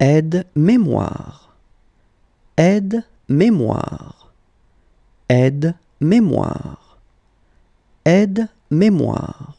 aide mémoire aide mémoire aide mémoire aide mémoire